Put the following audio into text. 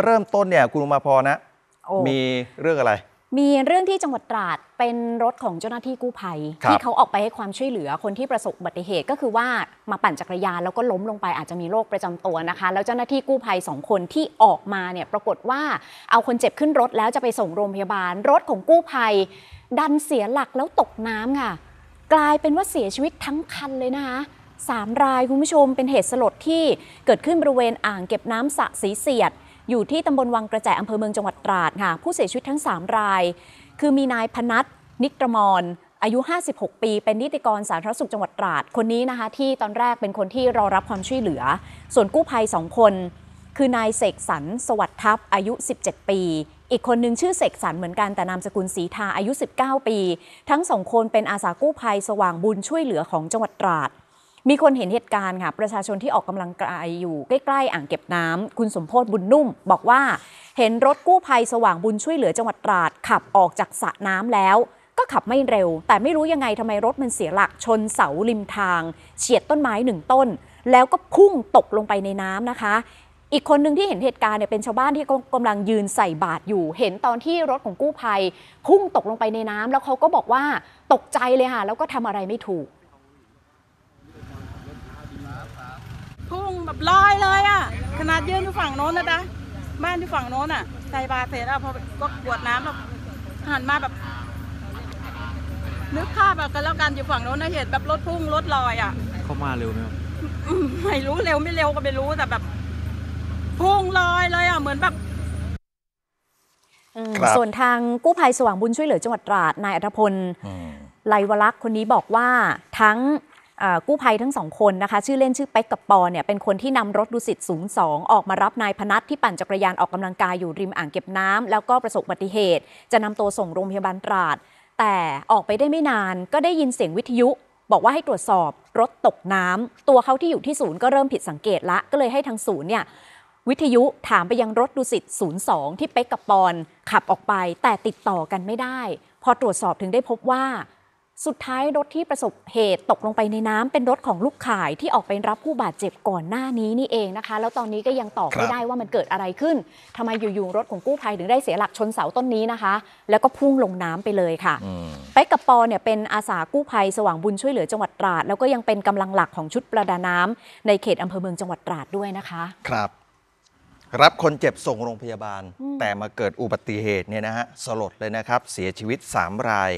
เริ่มต้นเนี่ยคุณมาพรนะอมีเรื่องอะไร มีเรื่องที่จังหวัดตราดเป็นรถของเจ้าหน้าที่กู้ภัยที่เขาออกไปให้ความช่วยเหลือคนที่ประสบอุบัติเหตุ ก็คือว่ามาปั่นจักรยานแล้วก็ล้มลงไปอาจจะมีโรคประจาตัวนะคะแล้วเจ้าหน้าที่กู้ภัยสองคนที่ออกมาเนี่ยปรากฏว่าเอาคนเจ็บขึ้นรถแล้วจะไปส่งโรงพยาบาล รถของกู้ภัย ดันเสียหลักแล้วตกน้ำค่ะกลายเป็นว่าเสียชีวิตทั้งคันเลยนะคะสามรายคุณผู้ชมเป็นเหตุสลดที่เกิดขึ้นบริเวณอ่างเก็บน้ำสระสีเสียดอยู่ที่ตำบลวังกระแจอำเภอเมืองจังหวัดตราดค่ะผู้เสียชีวิตทั้ง 3 ราย คือมีนายพนัทนิกรมอนอายุ 56 ปี เป็นนิติกรสาธารณสุขจังหวัดตราดคนนี้นะคะที่ตอนแรกเป็นคนที่รอรับความช่วยเหลือ ส่วนกู้ภัย 2 คนคือนายเสกสรรสวัสดิ์ทัพอายุ 17 ปี อีกคนนึงชื่อเสกสรรเหมือนกันแต่นามสกุลสีทาอายุ 19 ปี ทั้งสองคนเป็นอาสากู้ภัยสว่างบุญช่วยเหลือของจังหวัดตราดมีคนเห็นเหตุการณ์ค่ะ ประชาชนที่ออกกำลังกายอยู่ใกล้ ๆ อ่างเก็บน้ำ คุณสมโพศบุญนุ่ม บอกว่าเห็นรถกู้ภัยสว่างบุญช่วยเหลือจังหวัดตราดขับออกจากสระน้ำแล้ว ก็ขับไม่เร็ว แต่ไม่รู้ยังไงทำไมรถมันเสียหลัก ชนเสาริมทาง เฉียดต้นไม้หนึ่งต้น แล้วก็พุ่งตกลงไปในน้ำนะคะ อีกคนหนึ่งที่เห็นเหตุการณ์เนี่ยเป็นชาวบ้านที่กำลังยืนใส่บาตรอยู่ เห็นตอนที่รถของกู้ภัยพุ่งตกลงไปในน้ำ แล้วเขาก็บอกว่าตกใจเลยค่ะแล้วก็ทำอะไรไม่ถูกพุ่งแบบลอยเลยอ่ะขนาดยืนอยู่ฝั่งโน้นนะจ๊ะบ้านที่ฝั่งโน้นอ่ะใส่บาเสร็จแล้วพอก็กวดน้ำแบบหันมาแบบ นึกภาพแบบกันแล้วกันอยู่ฝั่งโน้นนะเห็นแบบรถพุ่งรถลอยอ่ะเข้ามาเร็วไหมไม่รู้เร็วไม่เร็วก็ไม่รู้แต่แบบ พุ่งลอยเลยอ่ะเหมือนแบบส่วนทางกู้ภัยสว่างบุญช่วยเหลือจังหวัดตราดนายอัธพลไลวรักษ์คนนี้บอกว่าทั้งกู้ภัยทั้งสองคนนะคะ ชื่อเล่นชื่อเป๊กกับปอเนี่ยเป็นคนที่นำรถดุสิตสูงสองออกมารับนายพนัทที่ปั่นจักรยานออกกำลังกายอยู่ริมอ่างเก็บน้ำ แล้วก็ประสบอุบัติเหตุ จะนำตัวส่งโรงพยาบาลตราดแต่ออกไปได้ไม่นานก็ได้ยินเสียงวิทยุ บอกว่าให้ตรวจสอบรถตกน้ำ ตัวเขาที่อยู่ที่ศูนย์ก็เริ่มผิดสังเกตละก็เลยให้ทางศูนย์เนี่ยวิทยุถามไปยังรถดุสิต02 ที่เป๊กกับปอนขับออกไป แต่ติดต่อกันไม่ได้ พอตรวจสอบถึงได้พบว่าสุดท้ายรถที่ประสบเหตุ ตกลงไปในน้ำเป็นรถของลูกขายที่ออกไปรับผู้บาดเจ็บก่อนหน้านี้นี่เองนะคะ แล้วตอนนี้ก็ยังตอบไม่ได้ว่ามันเกิดอะไรขึ้น ทำไมอยู่ๆรถของกู้ภัยถึงได้เสียหลักชนเสาต้นนี้นะคะ แล้วก็พุ่งลงน้ำไปเลยค่ะไปกกับปอเนี่ยเป็นอาสากู้ภัยสว่างบุญช่วยเหลือจังหวัดตราดแล้วก็ยังเป็นกำลังหลักของชุดประดาน้ำ ในเขตอำเภอเมืองจังหวัดตราดด้วยนะคะ ครับ รับคนเจ็บส่งโรงพยาบาล แต่มาเกิดอุบัติเหตุเนี่ยนะฮะสลดเลยนะครับ เสียชีวิต3ราย